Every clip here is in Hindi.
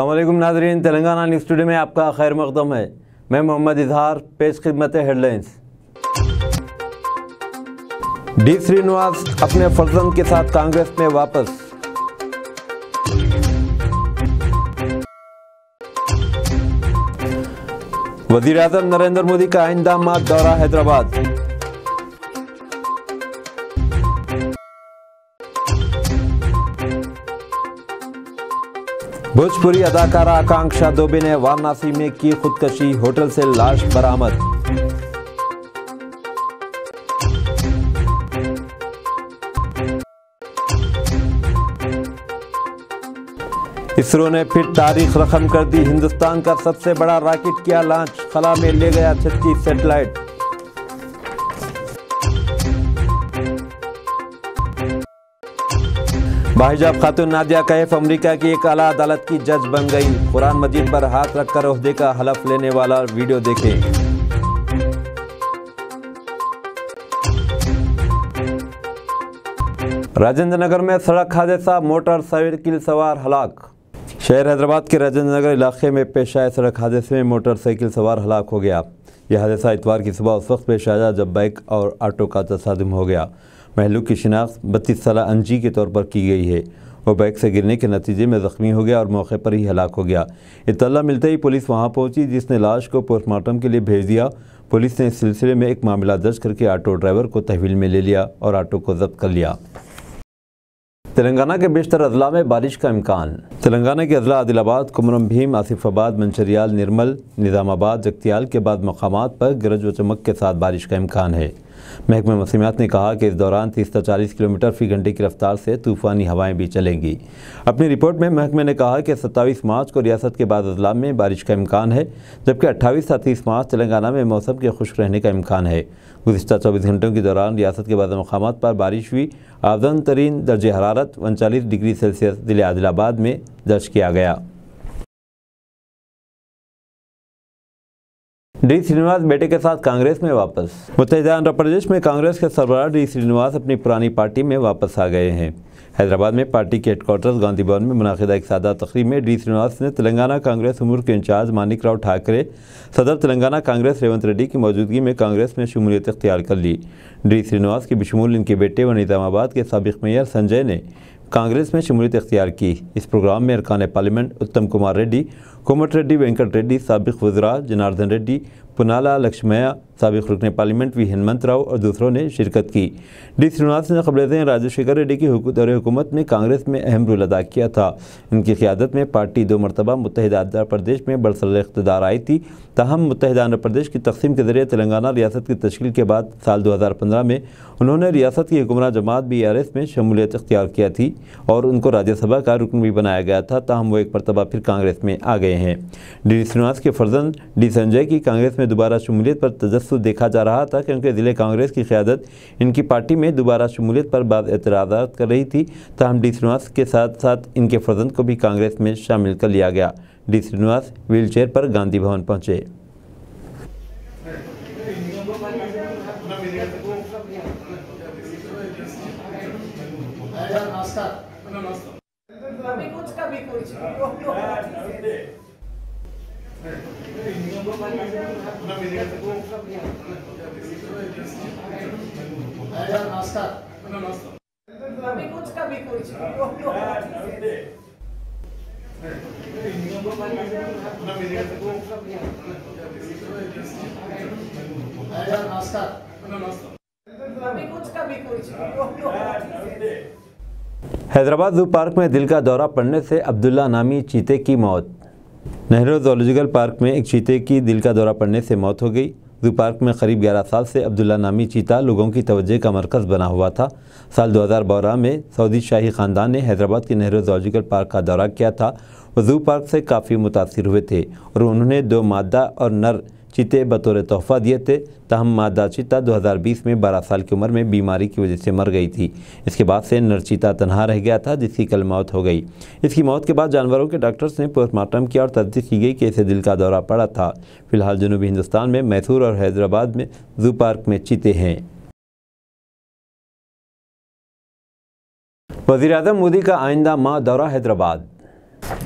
असलम नाजरीन तेलंगाना न्यूज़ स्टूडियो में आपका खैर मकदम है मैं मोहम्मद इजहार पेश खिदमत हेडलाइंस डी श्रीनिवास अपने फर्जन के साथ कांग्रेस में वापस वजीर अजम नरेंद्र मोदी का आइंदा मात दौरा हैदराबाद भोजपुरी अदाकारा आकांक्षा दोबे ने वाराणसी में की खुदकशी होटल से लाश बरामद इसरो ने फिर तारीख रकम कर दी हिंदुस्तान का सबसे बड़ा रॉकेट किया लॉन्च खला में ले गया छत्तीस सेटेलाइट भाईजाब खातून नादिया कैफ अमेरिका की एक आला अदालत की जज बन गई कुरान मजीद पर हाथ रखकर अहदे का हलफ लेने वाला वीडियो देखें राजेंद्र नगर में सड़क हादसा मोटरसाइकिल सवार हलाक शहर हैदराबाद के राजेंद्र नगर इलाके में पेश आए सड़क हादसे में मोटरसाइकिल सवार हलाक हो गया यह हादसा इतवार की सुबह उस वक्त पेश आया जब बाइक और ऑटो का तसादम हो गया महलू की शिनाख्त बत्तीस साल अंजी के तौर पर की गई है वह बाइक से गिरने के नतीजे में ज़ख्मी हो गया और मौके पर ही हलाक हो गया इतला मिलते ही पुलिस वहाँ पहुंची जिसने लाश को पोस्टमार्टम के लिए भेज दिया पुलिस ने इस सिलसिले में एक मामला दर्ज करके ऑटो ड्राइवर को तहवील में ले लिया और ऑटो को जब्त कर लिया तेलंगाना के बेशतर अजला में बारिश का इम्कान तेलंगाना के अजला आदिलाबाद कुमरम भीम आसिफाबाद मंचरियाल निर्मल निज़ामाबाद जगतियाल के बाद मकाम पर गरज व चमक के साथ बारिश का इम्कान है महकमे मौसमियात ने कहा कि इस दौरान तीस सौ चालीस किलोमीटर फी घंटे की रफ्तार से तूफ़ानी हवाएं भी चलेंगी अपनी रिपोर्ट में महकमे ने कहा कि सत्ताईस मार्च को रियासत के बाद अजला में बारिश का इम्कान है जबकि अट्ठाईस से तीस मार्च तेलंगाना में मौसम के खुश रहने का इम्कान है गुजशत चौबीस घंटों के दौरान रियासत के बाद मकाम पर बारिश हुई आवदन तरीन दर्ज हरारत उनचालीस डिग्री सेल्सियस ज़िले आदिलाबाद में दर्ज किया गया डी श्रीनिवास बेटे के साथ कांग्रेस में वापस मुतहद आंध्र प्रदेश में कांग्रेस के सरबराह डी श्रीनिवास अपनी पुरानी पार्टी में वापस आ गए हैं हैदराबाद में पार्टी के हेडकोर्टर्स गांधी भवन में मुनदा एक सादा तकरीब में डी श्रीनिवास ने तेलंगाना कांग्रेस उमूर के इंचार्ज मानिक राव ठाकरे सदर तेलंगाना कांग्रेस रेवंत रेड्डी की मौजूदगी में कांग्रेस में शमूलियत इख्तियार कर ली डी श्रीनिवास के बशमूल इनके बेटे व निज़ामाबाद के सबक मेयर संजय ने कांग्रेस में शमूलियत अख्तियार की इस प्रोग्राम में अरकान पार्लियामेंट उत्तम कुमार रेड्डी कोमट रेड्डी वेंकट रेड्डी सबक वजरा जनार्दन रेड्डी पुनाला लक्ष्मया सबक रुकन पार्लियामेंट वी हेमंत राव और दूसरों ने शिरकत की डी श्रीनिवास ने खबरें राजशेखर रेड्डी की दौर हुकूमत में कांग्रेस में अहम रोल अदा किया था इनकी क्यादत में पार्टी दो मरतबा मुतहद आंध्र प्रदेश में बरसर इकतदार आई थी तहम मुतहद आंध्र प्रदेश की तकसीम के जरिए तेलंगाना रियासत की तश्ल के बाद साल दो हज़ार पंद्रह में उन्होंने रियासत की हुक्मरान जमात बी आर एस में शमूलियत अख्तियार किया थी और उनको राज्यसभा का रुकन भी बनाया गया था तहम वो एक मरतबा फिर कांग्रेस में आ गए हैं डी श्रीनिवास के फर्जन डी संजय की कांग्रेस में दोबारा शमूलियत पर तजस् तो देखा जा रहा था क्योंकि ज़िले कांग्रेस की क्यादत इनकी पार्टी में दोबारा शमूलियत पर बाद एतराज़ा कर रही थी तहम तो डी श्रीनिवास के साथ साथ इनके फर्जंद को भी कांग्रेस में शामिल कर लिया गया डी श्रीनिवास व्हीलचेयर पर गांधी भवन पहुँचे कुछ पहुंचे कुछ हैदराबाद जू पार्क में दिल का दौरा पड़ने से अब्दुल्ला नामी चीते की मौत नेहरू जोलॉजिकल पार्क में एक चीते की दिल का दौरा पड़ने से मौत हो गई जू पार्क में करीब ग्यारह साल से अब्दुल्ला नामी चीता लोगों की तवज्जे का मरकज़ बना हुआ था साल 2012 में सऊदी शाही ख़ानदान ने हैदराबाद के नेहरू जोलॉजिकल पार्क का दौरा किया था वो जू पार्क से काफ़ी मुतासर हुए थे और उन्होंने दो मादा और नर चिते बतौर तोहफा दिए थे तहम मादा चिता 2020 में 12 साल की उम्र में बीमारी की वजह से मर गई थी इसके बाद से नरचिता तनहा रह गया था जिसकी कल मौत हो गई इसकी मौत के बाद जानवरों के डॉक्टर्स ने पोस्टमार्टम किया और तस्दीक की गई कि इसे दिल का दौरा पड़ा था फिलहाल जनूबी हिंदुस्तान में मैसूर और हैदराबाद में जू पार्क में चीते हैं अजम मोदी का आइंदा माह दौरा हैदराबाद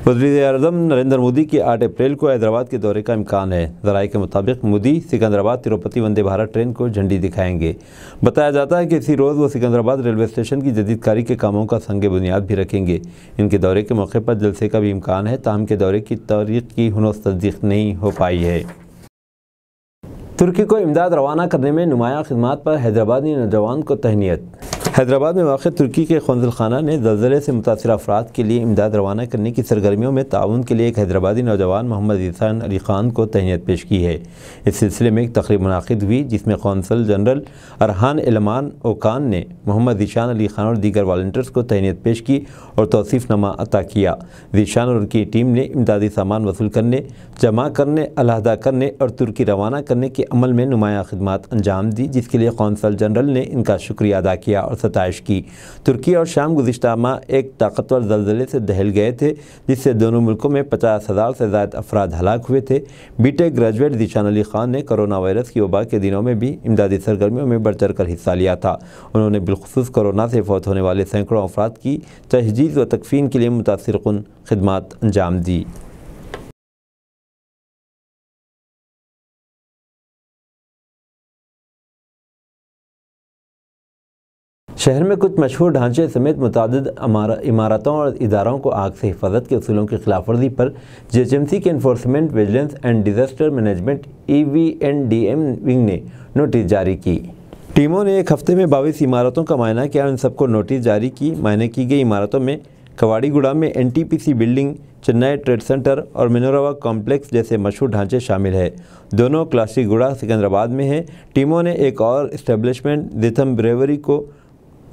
वजी अजम नरेंद्र मोदी के आठ अप्रैल को हैदराबाद के दौरे का इम्कान है जराये के मुताबिक मोदी सिकंदराबाद तिरुपति वंदे भारत ट्रेन को झंडी दिखाएंगे बताया जाता है कि इसी रोज़ वो सिकंदराबाद रेलवे स्टेशन की जदीदकारी के कामों का संग बुनियाद भी रखेंगे इनके दौरे के मौके पर जलसे का भी इम्कान है ताहम के दौरे की तारीख की हनो तस्दीक नहीं हो पाई है तुर्की को इमदाद रवाना करने में नुमाया खदमात पर हैदराबादी नौजवान को तहनीत हैदराबाद में वाक़ तुर्की के खंजल खाना ने जल्जले से मुतासर अफराद के लिए इमदाद रवाना करने की सरगर्मियों में ताउन के लिए एक हैदराबादी नौजवान मोहम्मद ईसान अली खान को तहनीत पेश की है इस सिलसिले में एक तकरीब मनद हुई जिसमें कौंसल जनरल अरहान ओ ओकान ने मोहम्मद ईशान अली खान और दीगर वालंटियर्स को तहनीत पेश की और तोसीफ़ नमा अता किया ईशान और उनकी टीम ने इमदादी सामान वसूल करने जमा करने अलहदा करने और तुर्की रवाना करने के अमल में नुमाया खदमात अंजाम दी जिसके लिए कौंसल जनरल ने इनका शुक्रिया अदा किया और सतश की तुर्की और शाम गुजशत माह एक ताकतवर जलजिले से दहल गए थे जिससे दोनों मुल्कों में पचास हज़ार से ज्यादा अफराद हलाक हुए थे बीटेक ग्रेजुएट जीशान अली खान ने करोना वायरस की वबा के दिनों में भी इमदादी सरगर्मियों में बढ़ चढ़ कर हिस्सा लिया था उन्होंने बिलखसूस कोरोना से फौत होने वाले सैकड़ों अफराद की तहजीज़ व तकफीन के लिए मुतासर कन खदमात अंजाम दी शहर में कुछ मशहूर ढांचे समेत मुतद इमारतों और इदारों को आग से हिफाजत के असूलों की खिलाफवर्जी पर जे एच एम सी के enforcement vigilance and disaster management E V N D M wing ने नोटिस जारी की टीमों ने एक हफ्ते में बाईस इमारतों का मायना किया और इन सबको नोटिस जारी की मायने की गई इमारतों में कवाड़ीगुड़ा में N T P C building Chennai trade centre और मिनोरावा कॉम्प्लेक्स जैसे मशहूर ढांचे शामिल है दोनों क्लासिक गुड़ा सिकंदराबाद में हैं टीमों ने एक और इस्टेब्लिशमेंट दिथम ब्रेवरी को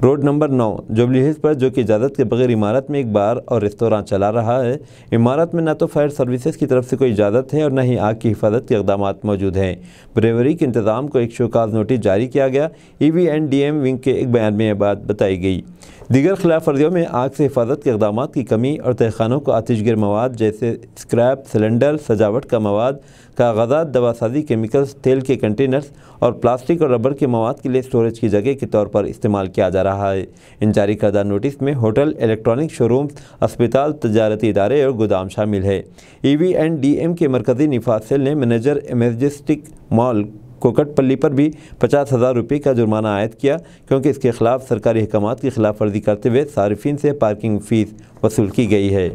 रोड नंबर नौ जुबली हिल्स पर जो कि इजाज़त के बगैर इमारत में एक बार और रेस्तोरा चला रहा है इमारत में ना तो फायर सर्विसेज की तरफ से कोई इजाज़त है और ना ही आग की हिफाजत के इकदाम मौजूद हैं ब्रेवरी के इंतजाम को एक शोकाज नोटिस जारी किया गया E V and D M wing के एक बयान में यह बात बताई गई दीगर खिलाफ वर्जियों में आग से हिफाजत के इकदाम की कमी और तहखानों को आतिशगिर मवाद जैसे स्क्रैप सिलेंडर सजावट का मवाद कागजात दवासाजी केमिकल्स तेल के कंटेनर्स और प्लास्टिक और रबर के मवाद के लिए स्टोरेज की जगह के तौर पर इस्तेमाल किया जा रहा है इन जारी करदा नोटिस में होटल इलेक्ट्रॉनिक शोरूम अस्पताल तजारती इदारे और गोदाम शामिल है E V and D M के मरकजी निफात सेल ने मैनेजर एमरजेस्टिक मॉल कोकटपल्ली पर भी पचास हज़ार रुपये का जुर्माना आयद किया क्योंकि इसके खिलाफ सरकारी अहकाम की ख़िलाफ़वर्जी करते हुए सार्फिन से पार्किंग फ़ीस वसूल की गई है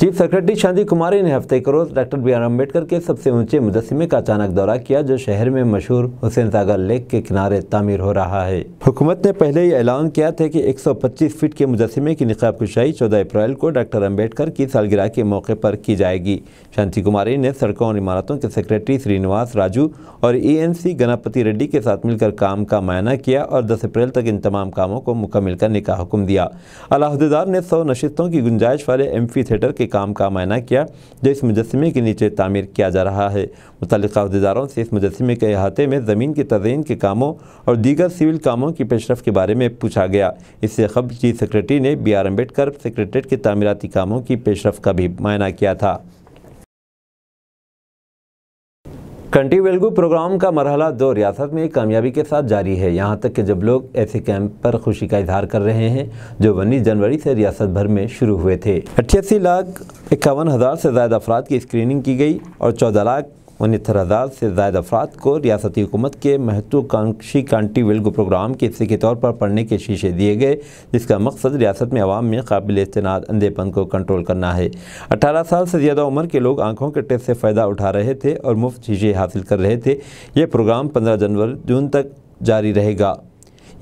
चीफ सेक्रेटरी शांति कुमारी ने हफ्ते के रोज डॉक्टर बी आर अम्बेडकर के सबसे ऊंचे मुजस्मे का अचानक दौरा किया जो शहर में मशहूर हुसैन सागर लेक के किनारे तामीर हो रहा है हुकूमत ने पहले ही ऐलान किया था कि 125 फीट के मुजस्मे की निकाब कुशाई चौदह अप्रैल को डॉक्टर अम्बेडकर की सालगिरह के मौके पर की जाएगी शांति कुमारी ने सड़कों और इमारतों के सेक्रेटरी श्रीनिवास राजू और ई एन सी गणापति रेड्डी के साथ मिलकर काम का मायना किया और दस अप्रैल तक इन तमाम कामों को मुकम्मिल करने का हुक्म दिया अलाहदेदार ने सौ नशस्तों की गुंजाइश वाले एम्फी थिएटर के काम का मायना किया जो इस मुजस्मे के नीचे तामीर किया जा रहा है मुतल अहदेदारों से इस मुजस्मे के अहाते में ज़मीन के तजयन के कामों और दीगर सिविल कामों की पेशरफ के बारे में पूछा गया इससे खबर चीफ सेक्रेटरी ने बी आर अम्बेडकर सेक्रेटरीट के तमीराती कामों की पेशरफ का भी मायना किया था कंटी वेलगू प्रोग्राम का मरहला दो रियासत में कामयाबी के साथ जारी है यहाँ तक कि जब लोग ऐसे कैंप पर खुशी का इजहार कर रहे हैं जो उन्नीस जनवरी से रियासत भर में शुरू हुए थे अट्ठासी लाख इक्यावन हज़ार से ज़्यादा अफराद की स्क्रीनिंग की गई और चौदह लाख उन हज़ार से जायद अफराद को रियासती हुकूमत के महत्वाकांक्षी कांटी विल्ग प्रोग्राम के हिस्से के तौर पर पढ़ने के शीशे दिए गए जिसका मकसद रियासत में आवाम में काबिल इतनाद अंधेपन को कंट्रोल करना है अठारह साल से ज़्यादा उम्र के लोग आंखों के टेस्ट से फ़ायदा उठा रहे थे और मुफ्त शीशे हासिल कर रहे थे ये प्रोग्राम पंद्रह जनवरी जून तक जारी रहेगा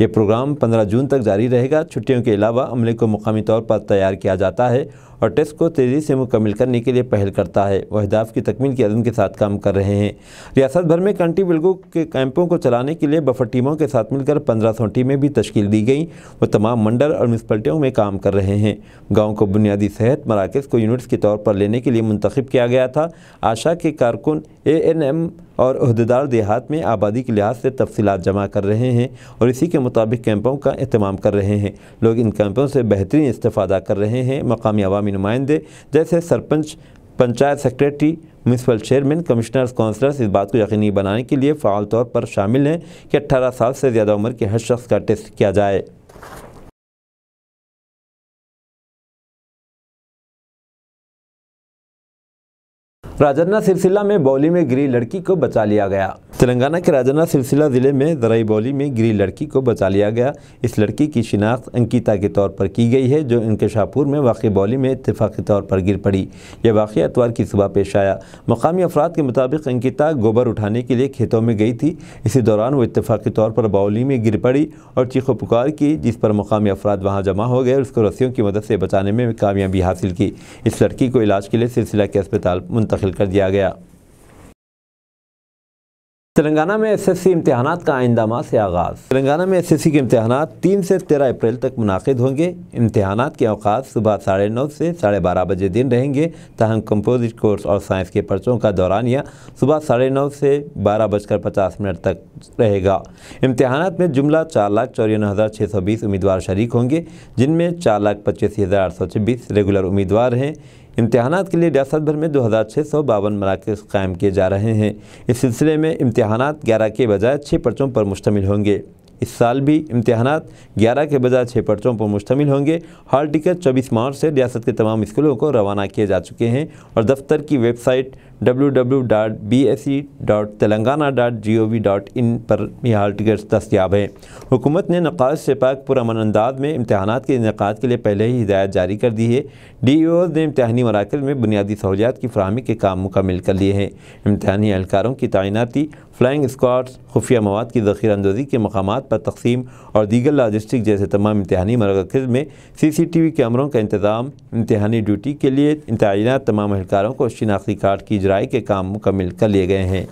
ये प्रोग्राम 15 जून तक जारी रहेगा छुट्टियों के अलावा अमले को मुकामी तौर पर तैयार किया जाता है और टेस्ट को तेज़ी से मुकम्मल करने के लिए पहल करता है वह अहदाफ की तकमील की अदम के साथ काम कर रहे हैं रियासत भर में कंटी बिल्गों के कैंपों को चलाने के लिए बफर टीमों के साथ मिलकर पंद्रह सौ टीमें भी तश्कील दी गई वो तमाम मंडल और म्यूनसपल्टियों में काम कर रहे हैं गाँव को बुनियादी सेहत मराकज़ को यूनिट्स के तौर पर लेने के लिए मंतखब किया गया था आशा के कारकुन ए एन एम और अहदेदार देहात में आबादी के लिहाज से तफसीत जमा कर रहे हैं और इसी के मुताबिक कैंपों का अहतमाम कर रहे हैं लोग इन कैंपों से बेहतरीन इस्ता कर रहे हैं मकामी अवामी नुमाइंदे जैसे sarpanch panchayat secretary municipal chairman commissioners councillors इस बात को यकीनी बनाने के लिए फ़ाल तौर पर शामिल हैं कि अट्ठारह साल से ज़्यादा उम्र के हर शख्स का टेस्ट किया जाए राजन्ना सिलसिला में बौली में गिरी लड़की को बचा लिया गया तेलंगाना के राजन्ना सिलसिला ज़िले में दराई बौली में गिरी लड़की को बचा लिया गया इस लड़की की शिनाख्त अंकिता के तौर पर की गई है जो इनके शाहपुर में वाकई बौली में इतफाक़ी तौर पर गिर पड़ी यह वाक़ अतवार की सुबह पेश आया मकामी अफराद के मुताबिक अंकिता गोबर उठाने के लिए खेतों में गई थी इसी दौरान वो इतफाक़ी तौर पर बौली में गिर पड़ी और चीखो पुकार की जिस पर मकामी अफराद वहाँ जमा हो गए और उसको रस्सियों की मदद से बचाने में कामयाबी हासिल की इस लड़की को इलाज के लिए सिलसिला के अस्पताल मुंतकिल दाखिल कर दिया गया तेलंगाना में एस एस सी इम्तहान का आइंदा माह से आगाज़ तेलंगाना में एस एस सी के इम्तहान तीन से तेरह अप्रैल तक मुनद होंगे इम्तहान के अवकात सुबह साढ़े नौ से साढ़े बारह बजे दिन रहेंगे तहम कंपोजिट कोर्स और साइंस के पर्चों का दौरानिया सुबह साढ़े नौ से बारह बजकर पचास मिनट तक रहेगा इम्तहान में जुमला चार लाख चौरान हज़ार छः सौ बीस उम्मीदवार शरीक होंगे जिनमें चार लाख पच्चीस हज़ार आठ सौ छब्बीस रेगुलर उम्मीदवार हैं इम्तहान के लिए रियासत भर में दो हज़ार छः सौ बावन मराकज़ कायम किए जा रहे हैं इस सिलसिले में इम्तहान ग्यारह के बजाय छः पर्चों पर मुश्तमिल होंगे इस साल भी इम्तहान ग्यारह के बजाय छः पर्चों पर मुश्तमिल होंगे हॉल टिकट चौबीस मार्च से रियासत के तमाम स्कूलों को रवाना किए जा चुके हैं और दफ्तर की वेबसाइट इन पर यह हाल दस्तियाब हैं हुकूमत ने नकाश से पाक पुरमन अंदाज में इम्तहान के इनका के लिए पहले ही हिदायत जारी कर दी है डी ओज़ ने इम्तहानी मराकज़ में बुनियादी सहूलियात की फरहमी के काम मुकम्मल कर लिए हैं इम्तहानी एहलकारों की तैनाती फ्लाइंग स्कॉट्स खुफिया मवाद की जखीरानंदोजी के मकाम पर तकसीम और दीगर लॉजिस्टिक जैसे तमाम इम्तहानी मरकज़ में सी सी टी वी कैमरों का इंतजाम इम्तहानी ड्यूटी के लिए तैनात तमाम एहलकारों को शिनाख्ती कार्ड की इजराई के काम मुकम्मल कर लिए गए हैं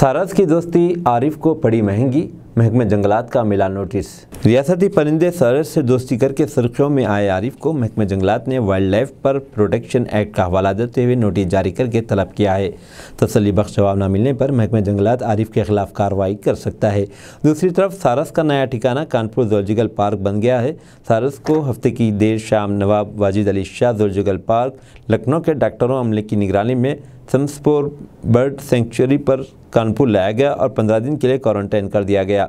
सारस की दोस्ती आरिफ को पड़ी महंगी महकमे जंगलात का मिला नोटिस रियासती परिंदे सरस से दोस्ती करके सुर्खियों में आए आरिफ को महकमे जंगलात ने वाइल्ड लाइफ पर प्रोटेक्शन एक्ट का हवाला देते हुए नोटिस जारी करके तलब किया है तसली बख्श जवाब न मिलने पर महकमे जंगलात आरिफ के खिलाफ कार्रवाई कर सकता है दूसरी तरफ सारस का नया ठिकाना कानपुर जोलजिकल पार्क बन गया है सारस को हफ्ते की देर शाम नवाब वाजिद अली शाह जोलजिकल पार्क लखनऊ के डॉक्टरों अमले की निगरानी में थम्सपोर बर्ड सेंचुरी पर कानपुर लाया गया और पंद्रह दिन के लिए क्वारंटाइन कर दिया गया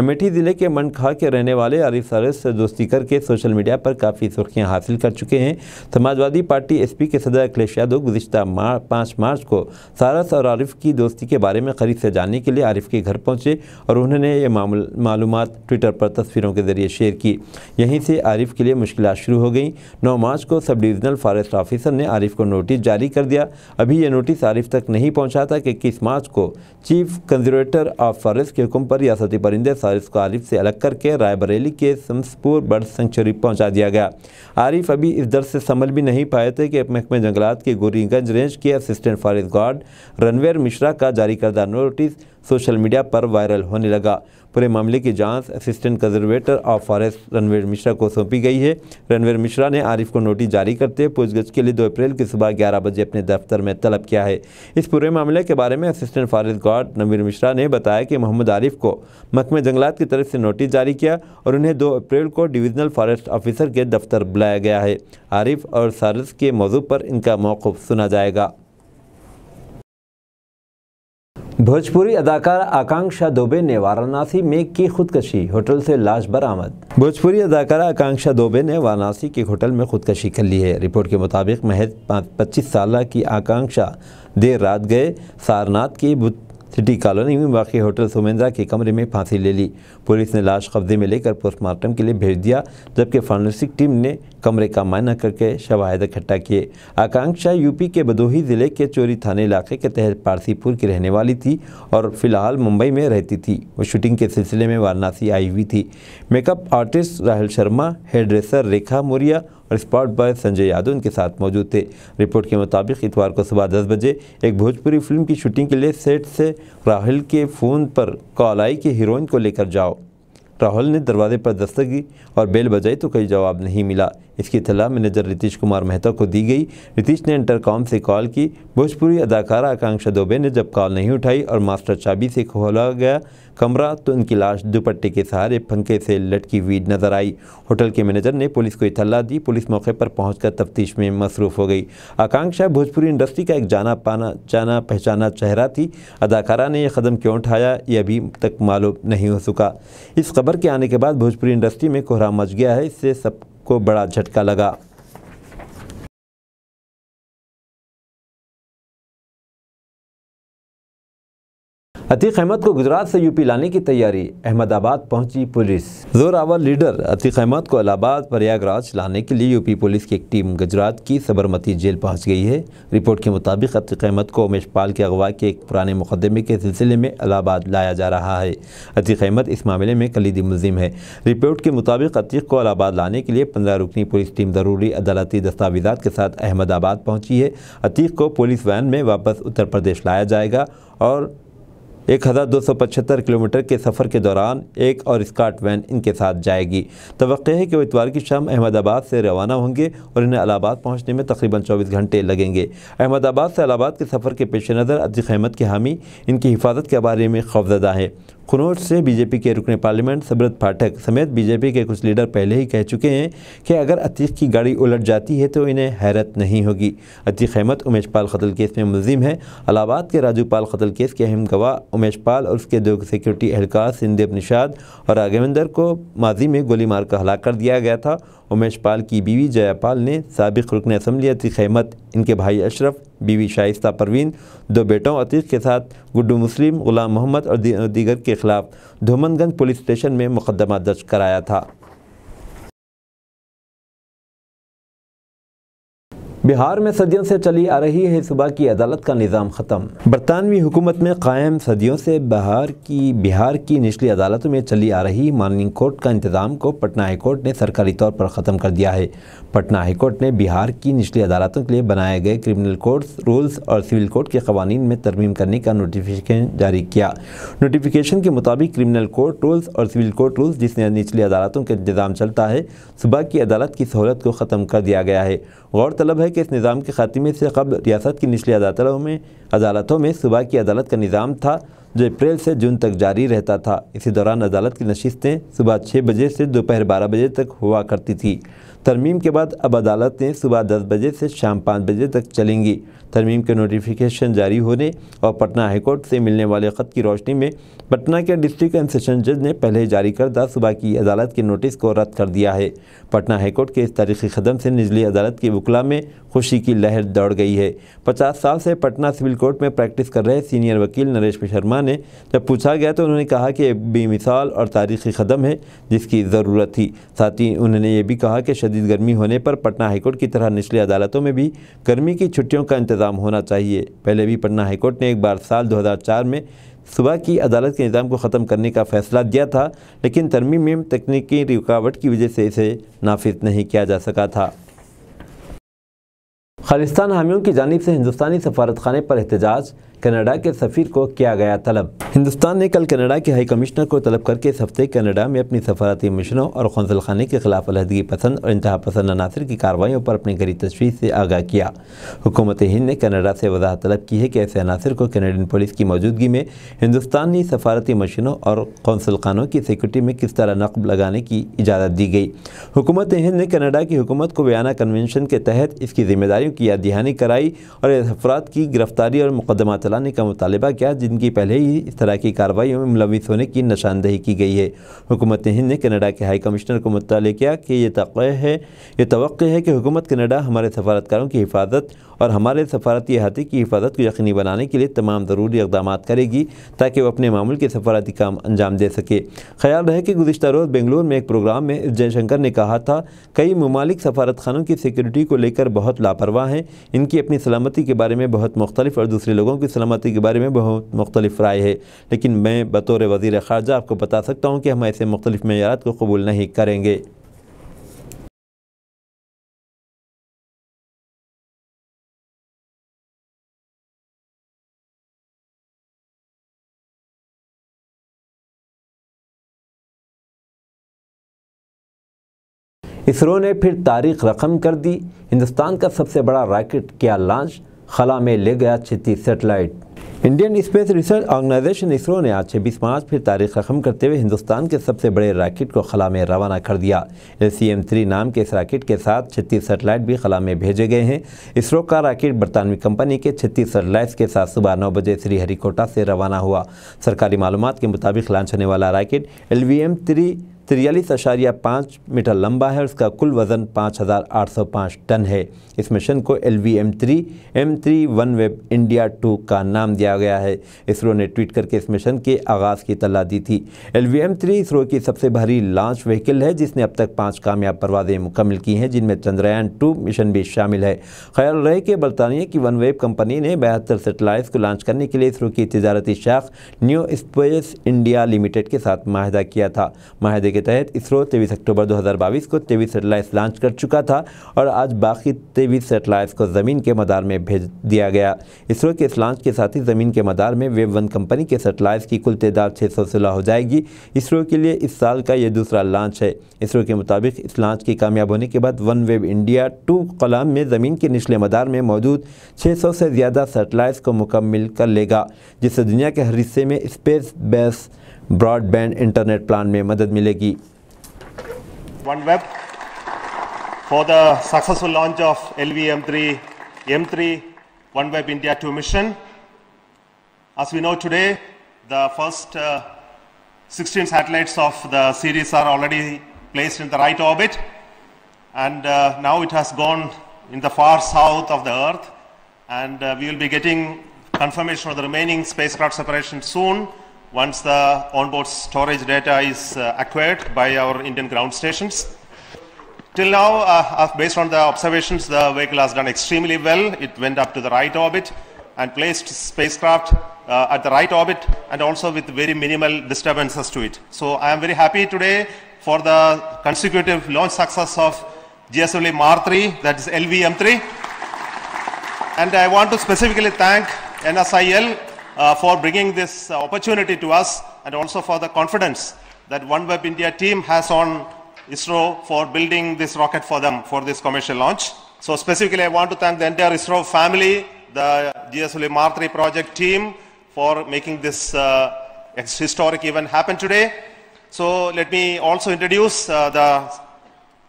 अमेठी ज़िले के मंडखा के रहने वाले आरिफ सारस से दोस्ती करके सोशल मीडिया पर काफ़ी सुर्खियां हासिल कर चुके हैं समाजवादी पार्टी एसपी के सदर अखिलेश यादव गुजशत मार, पाँच मार्च को सारस और आरिफ की दोस्ती के बारे में खरीद से जानने के लिए आरिफ के घर पहुंचे और उन्होंने ये मालूम ट्विटर पर तस्वीरों के जरिए शेयर की यहीं से आरिफ के लिए मुश्किल शुरू हो गई नौ मार्च को सब डिवीज़नल फॉरेस्ट ऑफिसर ने आरिफ को नोटिस जारी कर दिया अभी यह नोटिस आरिफ तक नहीं पहुँचा था कि इक्कीस मार्च को चीफ कंजर्वेटर ऑफ फॉरेस्ट के हुक्म पर रियासती परिंदे फारिस को आरिफ से अलग करके रायबरेली के समसपुर बर्ड सेंचुरी पहुंचा दिया गया आरिफ अभी इस दर से संभल भी नहीं पाए थे कि महकमे जंगलात के गोरीगंज रेंज के assistant forest guard Ranveer Mishra का जारी करदा नोटिस सोशल मीडिया पर वायरल होने लगा पूरे मामले की जांच assistant conservator of forest Ranveer Mishra को सौंपी गई है रणवीर मिश्रा ने आरिफ को नोटिस जारी करते पूछगछ के लिए दो अप्रैल की सुबह ग्यारह बजे अपने दफ्तर में तलब किया है इस पूरे मामले के बारे में assistant forest guard Ranveer Mishra ने बताया कि मोहम्मद आरिफ को महकमे जंगलात की तरफ से नोटिस जारी किया और उन्हें दो अप्रैल को डिवीजनल फॉरेस्ट ऑफिसर के दफ्तर बुलाया गया है आरिफ और सारस के मौजू पर इनका मौक़ सुना जाएगा भोजपुरी अदाकार आकांक्षा दोबे ने वाराणसी में की खुदकशी होटल से लाश बरामद भोजपुरी अदाकारा आकांक्षा दोबे ने वाराणसी के होटल में खुदकशी कर ली है रिपोर्ट के मुताबिक महज पच्चीस साल की आकांक्षा देर रात गए सारनाथ की सिटी कॉलोनी में वाकई होटल सुमेंद्रा के कमरे में फांसी ले ली पुलिस ने लाश कब्जे में लेकर पोस्टमार्टम के लिए भेज दिया जबकि फॉरेंसिक टीम ने कमरे का मायना करके शवाहद इकट्ठा किए आकांक्षा यूपी के बदोही ज़िले के चोरी थाने इलाके के तहत पारसीपुर की रहने वाली थी और फिलहाल मुंबई में रहती थी वो शूटिंग के सिलसिले में वाराणसी आई हुई थी makeup artist Rahul Sharma hairdresser Rekha Maurya और स्पॉट बॉय संजय यादव उनके साथ मौजूद थे रिपोर्ट के मुताबिक इतवार को सुबह दस बजे एक भोजपुरी फिल्म की शूटिंग के लिए सेट से राहुल के फ़ोन पर कॉल आई कि हीरोइन को लेकर जाओ राहुल ने दरवाजे पर दस्तक दी और बेल बजाई तो कोई जवाब नहीं मिला इसकी इतला मैनेजर रितीश कुमार मेहता को दी गई रितीश ने इंटरकॉम से कॉल की भोजपुरी अदाकारा आकांक्षा दोबे ने जब कॉल नहीं उठाई और मास्टर चाबी से खोला गया कमरा तो उनकी लाश दुपट्टे के सहारे पंखे से लटकी हुई नजर आई होटल के मैनेजर ने पुलिस को इतला दी पुलिस मौके पर पहुंचकर तफ्तीश में मसरूफ हो गई आकांक्षा भोजपुरी इंडस्ट्री का एक जाना पाना जाना पहचाना चेहरा थी अदाकारा ने यह कदम क्यों उठाया ये अभी तक मालूम नहीं हो सका इस खबर के आने के बाद भोजपुरी इंडस्ट्री में कोहरा मच गया है इससे सब को बड़ा झटका लगा अतीक अहमद को गुजरात से यूपी लाने की तैयारी अहमदाबाद पहुंची पुलिस जोरावर लीडर अतीक अहमद को इलाहाबाद प्रयागराज लाने के लिए यूपी पुलिस की एक टीम गुजरात की सबरमती जेल पहुंच गई है रिपोर्ट के मुताबिक अतीक अहमद को उमेश पाल के अगवा के एक पुराने मुकदमे के सिलसिले में इलाहाबाद लाया जा रहा है अतीक अहमद इस मामले में कलीदी मुलिम है रिपोर्ट के मुताबिक अतीक को इलाहाबाद लाने के लिए पंद्रह रुकनी पुलिस टीम ज़रूरी अदालती दस्तावेजा के साथ अहमदाबाद पहुँची है अतीक को पुलिस वैन में वापस उत्तर प्रदेश लाया जाएगा और एक किलोमीटर के सफ़र के दौरान एक और स्काट वैन इनके साथ जाएगी तो है कि वह इतवार की शाम अहमदाबाद से रवाना होंगे और इन्हें अलाहाबाद पहुँचने में तकरीबन चौबीस घंटे लगेंगे अहमदाबाद से अलाहाबाद के सफ़र के पेश नज़र अदी अहमद के हामी इनकी हिफाजत के बारे में खौफजदा है खनौज से बीजेपी के रुकने पार्लियामेंट सबरत पाठक समेत बीजेपी के कुछ लीडर पहले ही कह चुके हैं कि अगर अतीक की गाड़ी उलट जाती है तो इन्हें हैरत नहीं होगी अतीक अहमद उमेश पाल कतल केस में मुलिम है अलाहाबाद के राजू पाल कतल केस के अहम गवाह उमेश पाल और उसके दो सिक्योरिटी एहलकार सिंदेव निषाद और राघविंदर को माजी में गोली मारकर हलाक कर दिया गया था उमेश पाल की बीवी जयापाल ने सबक रुकन असम्बली अतीक अहमद इनके भाई अशरफ बीवी शाइस्ता परवीन दो बेटों अतीक के साथ गुड्डू मुस्लिम गुलाम मोहम्मद और दीगर के खिलाफ धूमनगंज पुलिस स्टेशन में मुकदमा दर्ज कराया था बिहार में सदियों से चली आ रही है सुबह की अदालत का निज़ाम ख़त्म बरतानवी हुकूमत में कायम सदियों से बिहार की बिहार की निचली अदालतों में चली आ रही माननिंग कोर्ट का इंतज़ाम को पटना हाई कोर्ट ने सरकारी तौर पर ख़त्म कर दिया है पटना हाई कोर्ट ने बिहार की निचली अदालतों के लिए बनाए गए क्रिमिनल कोर्ट्स रूल्स और सिविल कोर्ट के कवानीन में तरमीम करने का नोटिफिकेशन जारी किया नोटिफिकेशन के मुताबिक क्रिमिनल कोर्ट रूल्स और सिविल कोर्ट रूल्स जिसने निचली अदालतों का इंतजाम चलता है सुबह की अदालत की सहूलत को ख़त्म कर दिया गया है गौरतलब है कि के इस निज़ाम के ख़ात्मे से कबल रियासत की निचली अदालतों में अदालतों में सुबह की अदालत का निज़ाम था जो अप्रैल से जून तक जारी रहता था इसी दौरान अदालत की नशस्तें सुबह छः बजे से दोपहर बारह बजे तक हुआ करती थी तरमीम के बाद अब अदालतें सुबह दस बजे से शाम पाँच बजे तक चलेंगी तरमीम के नोटिफिकेशन जारी होने और पटना हाईकोर्ट से मिलने वाले ख़त की रोशनी में पटना के डिस्ट्रिक्ट एंड सेशन जज ने पहले जारी करदा सुबह की अदालत के नोटिस को रद्द कर दिया है पटना हाईकोर्ट के इस तारीखी कदम से निचली अदालत की वकला में खुशी की लहर दौड़ गई है पचास साल से पटना सिविल कोर्ट में प्रैक्टिस कर रहे सीनियर वकील नरेश शर्मा रहमान ने जब पूछा गया तो उन्होंने कहा कि बेमिसाल और तारीखी कदम है जिसकी ज़रूरत थी साथ ही उन्होंने ये भी कहा कि शदीद गर्मी होने पर पटना हाईकोर्ट की तरह निचली अदालतों में भी गर्मी की छुट्टियों का इंतज़ाम होना चाहिए पहले भी पटना हाईकोर्ट ने एक बार साल 2004 में सुबह की अदालत के निज़ाम को ख़त्म करने का फैसला दिया था लेकिन तरमीम में तकनीकी रुकावट की वजह से इसे नाफिज नहीं किया जा सका था खालिस्तान हामियों की जानब से हिंदुस्तानी सफारत खाने पर एहतजाज कनाडा के सफ़ीर को किया गया तलब हिंदुस्तान ने कल कनाडा के हाई कमिश्नर को तलब करके इस हफ्ते कनाडा में अपनी सफारती मिशनों और कौंसल खाने के खिलाफ अलहदगी पसंद और इंतहा पसंद अनासर की कार्रवाईों पर अपनी गरी तशवीश से आगाह किया हुकूमत हिंद ने कनाडा से वजाहत तलब की है कि ऐसे अनासर को कैनेडियन पुलिस की मौजूदगी में हिंदुस्तानी सफारती मशीनों और कौंसल खानों की सिक्योरिटी में किस तरह नकब लगाने की इजाज़त दी गई हुकूमत हिंद ने कनाडा की हुकूमत को बयाना कन्वेंशन के तहत इसकी जिम्मेदारियों की याद दहानी कराई और अफराद की गिरफ्तारी और मुकदमा चलाने का मुतालबा किया जिनकी पहले ही इस तरह की कार्रवाई में मुलविस होने की निशानदेही की गई है हुकूमत हिंद ने कनाडा के हाई कमिश्नर को मुतल किया कि यह तो है ये तो है कि हुकूमत कनाडा हमारे सफारतकारों की हिफाजत और हमारे सफारती अहाते की हिफाजत को यकीनी बनाने के लिए तमाम ज़रूरी इकदाम करेगी ताकि वह अपने मामूल के सफारती काम अंजाम दे सके ख्याल रहे कि गुजशत रोज़ बेंगलुरु में एक प्रोग्राम में जयशंकर ने कहा था कई ममालिक सफारत खानों की सिक्योरिटी को लेकर बहुत लापरवाह हैं इनकी अपनी सलामती के बारे में बहुत मुख्तलिफ और दूसरे लोगों की सलामती के बारे में बहुत मुख्तलिफ राय है लेकिन मैं बतौर वज़ी ख़ारजा आपको बता सकता हूँ कि हम ऐसे मुख्तलिफ मैारात को कबूल नहीं करेंगे इसरो ने फिर तारीख रकम कर दी हिंदुस्तान का सबसे बड़ा रॉकेट क्या लॉन्च खला में ले गया छत्तीस satellite Indian space research organisation ISRO ने आज छब्बीस मार्च फिर तारीख खत्म करते हुए हिंदुस्तान के सबसे बड़े रॉकेट को खला में रवाना कर दिया एल सी एम थ्री नाम के इस रॉकेट के साथ छत्तीस सेटेलाइट भी खला में भेजे गए हैं इसरो का रॉकेट बरतानवी कंपनी के छत्तीस सेटेलाइट्स के साथ सुबह नौ बजे श्रीहरिकोटा से रवाना हुआ सरकारी मालूम के मुताबिक लॉन्च होने वाला rocket L V M three तिरयालीस अशारिया पाँच मीटर लंबा है और इसका कुल वज़न पाँच हज़ार आठ सौ पाँच टन है इस मिशन को L V M three M three one web India two का नाम दिया गया है इसरो ने ट्वीट करके इस मिशन के आगाज़ की तला दी थी L V M three ISRO की सबसे भारी लॉन्च व्हीकल है जिसने अब तक पाँच कामयाब परवाज़ें मुकम्मल की हैं जिनमें चंद्रयान टू मिशन भी शामिल है ख्याल रहे कि बरतानिया की वन वेब कंपनी ने बहत्तर सेटेलाइट्स को लॉन्च करने के लिए इसरो की तजारती शाख न्यू स्पेस इंडिया लिमिटेड के साथ माहदा किया था माहदे के के तहत इसरो तेईस अक्टूबर 2022 को तेईस सेटेलाइट्स लॉन्च कर चुका था और आज बाकी तेईस सेटेलाइट्स को ज़मीन के मदार में भेज दिया गया इसरो के इस लॉन्च के साथ ही ज़मीन के मदार में वेब वन कंपनी के सेटेलाइट्स की कुल तदाद छः सौ सोलह हो जाएगी इसरो के लिए इस साल का यह दूसरा लॉन्च है इसरो के मुताबिक इस लॉन्च के कामयाब होने के बाद वन वेब इंडिया टू कलाम में ज़मीन के निचले मदार में मौजूद छः सौ से ज़्यादा सेटेलाइट्स को मुकम्मिल कर लेगा जिससे दुनिया के हर हिस्से में space base broadband internet plan में मदद मिलेगी one web for the successful launch of L V M three M three one web India two mission As we know today, the first uh, 16 satellites of the series are already placed in the right orbit. And uh, now it has gone in the far south of the Earth. And uh, we will be getting confirmation of the remaining spacecraft separation soon once the onboard storage data is uh, acquired by our Indian ground stations. Till now, uh, uh, based on the observations, the vehicle has done extremely well. It went up to the right orbit and placed spacecraft uh, at the right orbit and also with very minimal disturbances to it. So I am very happy today for the consecutive launch success of GSLV Mar 3, that is LVM 3. And I want to specifically thank NSIL uh, for bringing this uh, opportunity to us and also for the confidence that OneWeb India team has on ISRO for building this rocket for them for this commercial launch. So specifically, I want to thank the entire ISRO family, the GSLE Mar 3 project team for making this uh, historic event happen today. So let me also introduce uh, the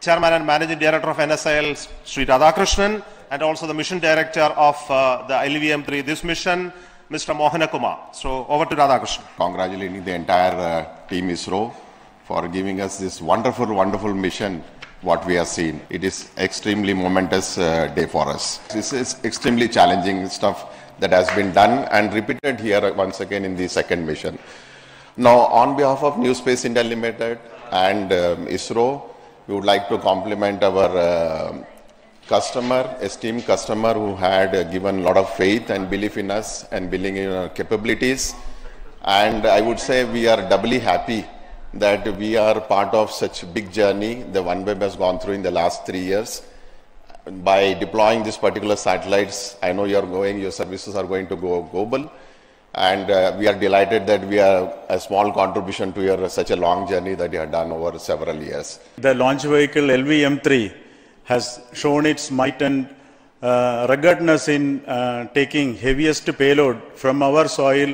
Chairman and Managing Director of NSIL, Sri Radhakrishnan, and also the Mission Director of uh, the LVM3, this mission, Mr. Mohanakumar. So over to Radhakrishnan. Congratulating the entire uh, team ISRO for giving us this wonderful, wonderful mission what we have seen. It is extremely momentous uh, day for us. This is extremely challenging stuff that has been done and repeated here once again in the second mission. Now, on behalf of New Space India Limited and um, ISRO, we would like to compliment our uh, customer, esteemed customer who had uh, given a lot of faith and belief in us and believing in our capabilities. And I would say we are doubly happy that we are part of such big journey the OneWeb has gone through in the last three years. By deploying these particular satellites, I know you are going, your services are going to go global. And uh, we are delighted that we are a small contribution to your such a long journey that you have done over several years. The launch vehicle LVM3 has shown its might and uh, ruggedness in uh, taking heaviest payload from our soil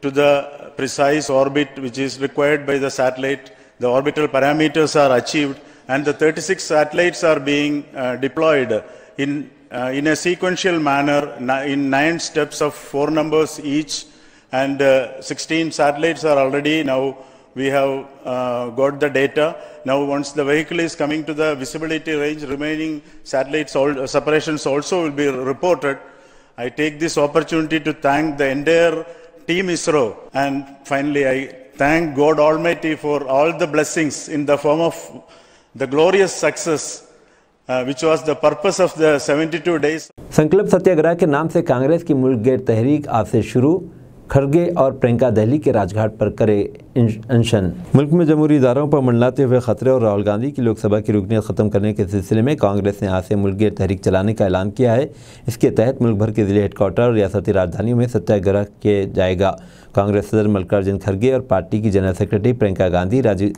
to the precise orbit which is required by the satellite. The orbital parameters are achieved and the 36 satellites are being uh, deployed in, uh, in a sequential manner in nine steps of four numbers each and uh, 16 satellites are already now we have uh, got the data. Now once the vehicle is coming to the visibility range, remaining satellite uh, separations also will be reported. I take this opportunity to thank the entire team ISRO. And finally, I thank God Almighty for all the blessings in the form of the glorious success uh, which was the purpose of the 72 days. Sankalp Satyagraha के नाम से Congress' की मुल्क गेट खड़गे और प्रियंका दहली के राजघाट पर करे अनशन मुल्क में जमहूरी इदारों पर मंडलाते हुए खतरे और राहुल गांधी की लोकसभा की रुकनीत ख़त्म करने के सिलसिले में कांग्रेस ने आज से मुल्क तहरीक चलाने का ऐलान किया है इसके तहत मुल्क भर के जिले हेडक्वार्टर और रियासती राजधानियों में सत्याग्रह किया जाएगा कांग्रेस सदर मल्लिकार्जुन खड़गे और पार्टी की जनरल सेक्रेटरी प्रियंका गांधी राजीव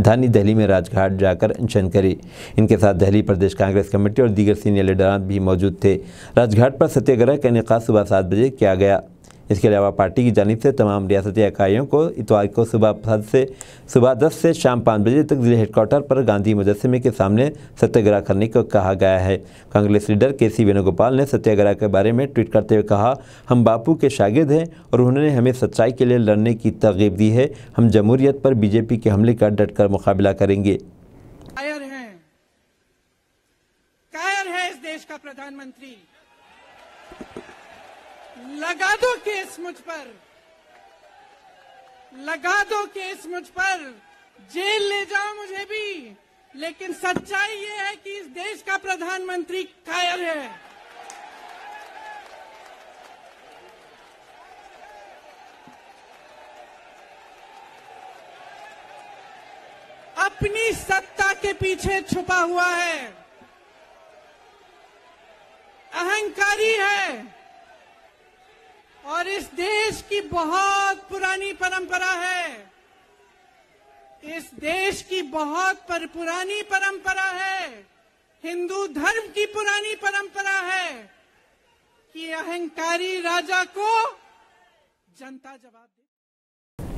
धानी दहली में राजघाट जाकर अनशन करे इनके साथ दहली प्रदेश कांग्रेस कमेटी और दीगर सीनियर लीडरान भी मौजूद थे राजघाट पर सत्याग्रह का इनका सुबह सात बजे किया गया इसके अलावा पार्टी की जानब से तमाम रियासती इकाइयों को इतवार को सुबह सात से सुबह दस से शाम पाँच बजे तक जिले हेडकोार्टर पर गांधी मुजस्मे के सामने सत्याग्रह करने को कहा गया है कांग्रेस लीडर के सी वेणुगोपाल ने सत्याग्रह के बारे में ट्वीट करते हुए कहा हम बापू के शागिद हैं और उन्होंने हमें सच्चाई के लिए लड़ने की तरगीब दी है हम जमहूरियत पर बीजेपी के हमले का डट कर मुकाबला करेंगे कायर है कायर है इस देश का प्रधानमंत्री लगा दो केस मुझ पर लगा दो केस मुझ पर जेल ले जाओ मुझे भी लेकिन सच्चाई ये है कि इस देश का प्रधानमंत्री कायर है अपनी सत्ता के पीछे छुपा हुआ है अहंकारी है और इस देश की बहुत पुरानी परंपरा है इस देश की बहुत पर पुरानी परंपरा है हिंदू धर्म की पुरानी परंपरा है कि अहंकारी राजा को जनता जवाब दे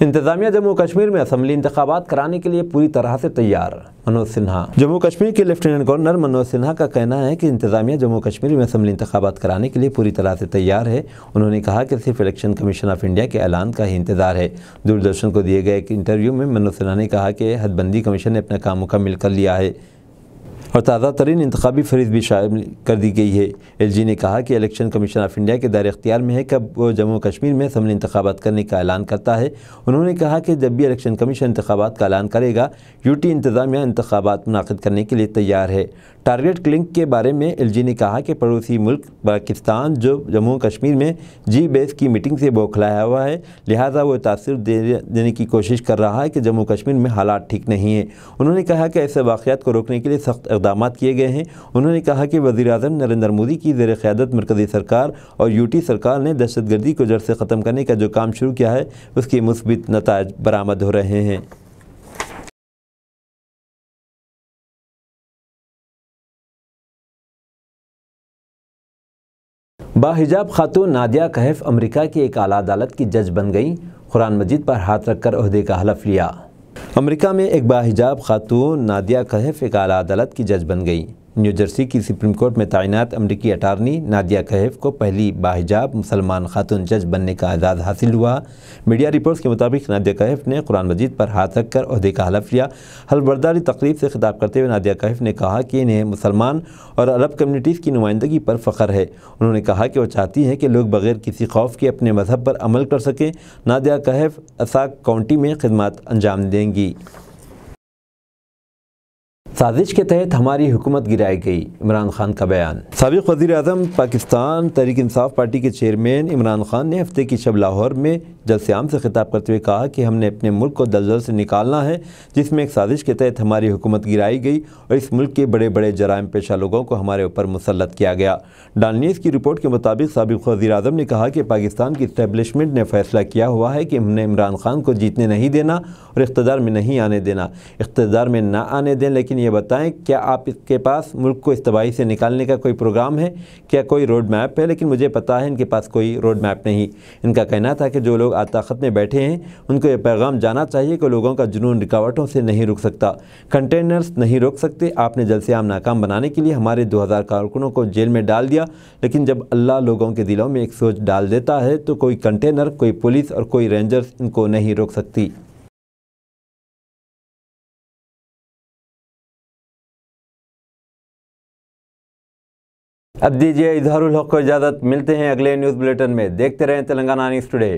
इंतजामिया जम्मू कश्मीर में असम्बली इंतबात कराने के लिए पूरी तरह से तैयार मनोज सिन्हा जम्मू कश्मीर के लेफ्टिनेंट गवर्नर मनोज सिन्हा का कहना है कि इंतजामिया जम्मू कश्मीर में असम्बली इंतबात कराने के लिए पूरी तरह से तैयार है उन्होंने कहा कि सिर्फ इलेक्शन कमीशन ऑफ इंडिया के ऐलान का ही इंतजार है दूरदर्शन को दिए गए एक इंटरव्यू में मनोज सिन्हा ने कहा कि हदबंदी कमीशन ने अपना काम मुकम्मिल कर लिया है और ताज़ा तरीन इंतबी फरीद भी शामिल कर दी गई है एल जी ने कहा कि इलेक्शन कमीशन ऑफ इंडिया के दायरे अख्तियार में है कब वो जम्मू कश्मीर में समल इंतबात करने का ऐलान करता है उन्होंने कहा कि जब भी इलेक्शन कमीशन इंतबात का ऐलान करेगा यूटी इंतज़ामिया इंतबात मुनद करने के लिए तैयार है टारगेट क्लिंक के बारे में एल जी ने कहा कि पड़ोसी मुल्क पाकिस्तान जो जम्मू कश्मीर में जी बेस की मीटिंग से बौखलाया हुआ है लिहाजा वो तासर देने की कोशिश कर रहा है कि जम्मू कश्मीर में हालात ठीक नहीं है उन्होंने कहा कि ऐसे वाक़ात को रोकने के लिए सख्त इकदाम किए गए हैं उन्होंने कहा कि वजी अजम नरेंद्र मोदी की जेर क़्यादत मरकज़ी सरकार और यूटी सरकार ने दहशत गर्दी को जड़ से ख़त्म करने का जो काम शुरू किया है उसके मुस्बित नतज बरामद हो रहे हैं बाहिजाब खातून नादिया कहफ अमेरिका की एक आला अदालत की जज बन गई कुरान मजिद पर हाथ रखकर अहदे का हलफ लिया अमेरिका में एक बाहिजाब खातून नादिया कहफ एक अला अदालत की जज बन गई न्यूजर्सी की सुप्रीम कोर्ट में तैनात अमरीकी अटारनी नादिया कहफ को पहली बाहिजाब मुसलमान खातून जज बनने का आजाद हासिल हुआ मीडिया रिपोर्ट्स के मुताबिक नादिया कहफ ने कुरान मजीद पर हाथ रख कर अहदे का हलफ लिया हलबरदारी तकरीब से खिताब करते हुए नादिया कहफ ने कहा कि इन्हें मुसलमान और अरब कम्यूनिटीज़ की नुमाइंदगी पर फ़ख्र है उन्होंने कहा कि वह चाहती हैं कि लोग बगैर किसी खौफ के अपने मजहब पर अमल कर सकें नादिया कहफ असाक काउंटी में खदमात अंजाम देंगी साजिश के तहत हमारी हुकूमत गिराई गई इमरान खान का बयान सबक वजी अजम पाकिस्तान तहरीक इंसाफ पार्टी के चेयरमैन इमरान खान ने हफ्ते की शब लाहौर में जलसेम से खिताब करते हुए कहा कि हमने अपने मुल्क को दलदल से निकालना है जिसमें एक साजिश के तहत हमारी हुकूमत गिराई गई और इस मुल्क के बड़े बड़े जराम पेशा लोगों को हमारे ऊपर मुसलत किया गया डालनीस की रिपोर्ट के मुताबिक सबक वजी अजम ने कहा कि पाकिस्तान की इस्टेबलिशमेंट ने फैसला किया हुआ है कि हमने इमरान खान को जीतने नहीं देना और इकतदार में नहीं आने देना इकतदार में ना आने दें लेकिन ये बताएं क्या आपके पास मुल्क को इस तबाही से निकालने का कोई प्रोग्राम है क्या कोई रोड मैप है लेकिन मुझे पता है इनके पास कोई रोड मैप नहीं इनका कहना था कि जो लोग आताखत में बैठे हैं उनको ये पैगाम जाना चाहिए कि लोगों का जुनून रुकावटों से नहीं रुक सकता कंटेनर्स नहीं रोक सकते आपने जलसे आम नाकाम बनाने के लिए हमारे दो हज़ार कारकुनों को जेल में डाल दिया लेकिन जब अल्लाह लोगों के दिलों में एक सोच डाल देता है तो कोई कंटेनर कोई पुलिस और कोई रेंजर्स इनको नहीं रोक सकती अब दीजिए इजहारुल हक को इजाज़त मिलते हैं अगले न्यूज़ बुलेटिन में देखते रहें Telangana news today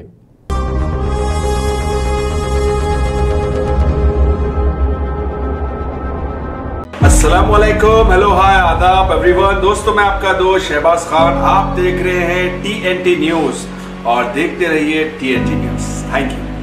Aslam hello hi आदाब एवरीवन दोस्तों मैं आपका दोस्त शहबाज खान आप देख रहे हैं टी एन टी न्यूज और देखते रहिए T N T news thank you